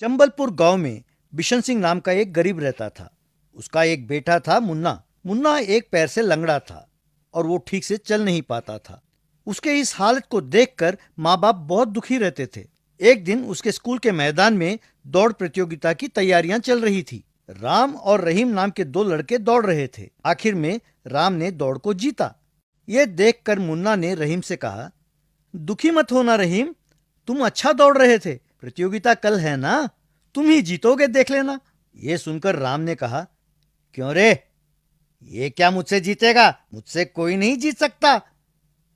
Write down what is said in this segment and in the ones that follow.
चंबलपुर गांव में बिशन सिंह नाम का एक गरीब रहता था उसका एक बेटा था मुन्ना मुन्ना एक पैर से लंगड़ा था और वो ठीक से चल नहीं पाता था उसके इस हालत को देखकर माँ बाप बहुत दुखी रहते थे एक दिन उसके स्कूल के मैदान में दौड़ प्रतियोगिता की तैयारियां चल रही थी राम और रहीम नाम के दो लड़के दौड़ रहे थे आखिर में राम ने दौड़ को जीता ये देखकर मुन्ना ने रहीम से कहा दुखी मत होना रहीम तुम अच्छा दौड़ रहे थे प्रतियोगिता कल है ना तुम ही जीतोगे देख लेना ये सुनकर राम ने कहा क्यों रे ये क्या मुझसे जीतेगा मुझसे कोई नहीं जीत सकता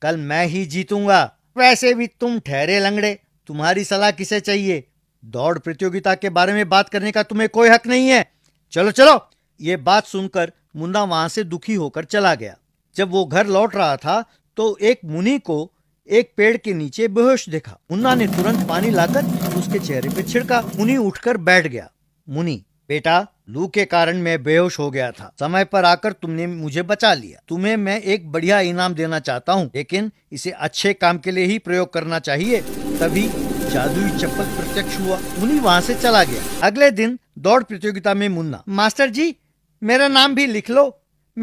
कल मैं ही जीतूंगा वैसे भी तुम ठहरे लंगड़े तुम्हारी सलाह किसे चाहिए दौड़ प्रतियोगिता के बारे में बात करने का तुम्हें कोई हक नहीं है चलो चलो ये बात सुनकर मुन्ना वहां से दुखी होकर चला गया जब वो घर लौट रहा था तो एक मुनि को एक पेड़ के नीचे बेहोश देखा मुन्ना ने तुरंत पानी लाकर उसके चेहरे पे छिड़का मुनि उठकर बैठ गया मुनि बेटा लू के कारण मैं बेहोश हो गया था समय पर आकर तुमने मुझे बचा लिया तुम्हें मैं एक बढ़िया इनाम देना चाहता हूँ लेकिन इसे अच्छे काम के लिए ही प्रयोग करना चाहिए तभी जादुई चप्पल प्रत्यक्ष हुआ मुनि वहाँ से चला गया अगले दिन दौड़ प्रतियोगिता में मुन्ना मास्टर जी मेरा नाम भी लिख लो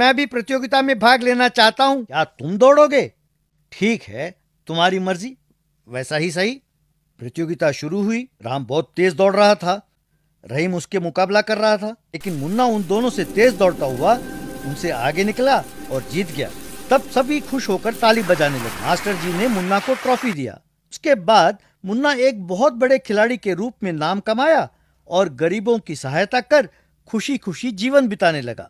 मैं भी प्रतियोगिता में भाग लेना चाहता हूँ क्या तुम दौड़ोगे ठीक है तुम्हारी मर्जी वैसा ही सही प्रतियोगिता शुरू हुई राम बहुत तेज दौड़ रहा था रहीम उसके मुकाबला कर रहा था लेकिन मुन्ना उन दोनों से तेज दौड़ता हुआ उनसे आगे निकला और जीत गया तब सभी खुश होकर ताली बजाने लगे मास्टर जी ने मुन्ना को ट्रॉफी दिया उसके बाद मुन्ना एक बहुत बड़े खिलाड़ी के रूप में नाम कमाया और गरीबों की सहायता कर खुशी खुशी जीवन बिताने लगा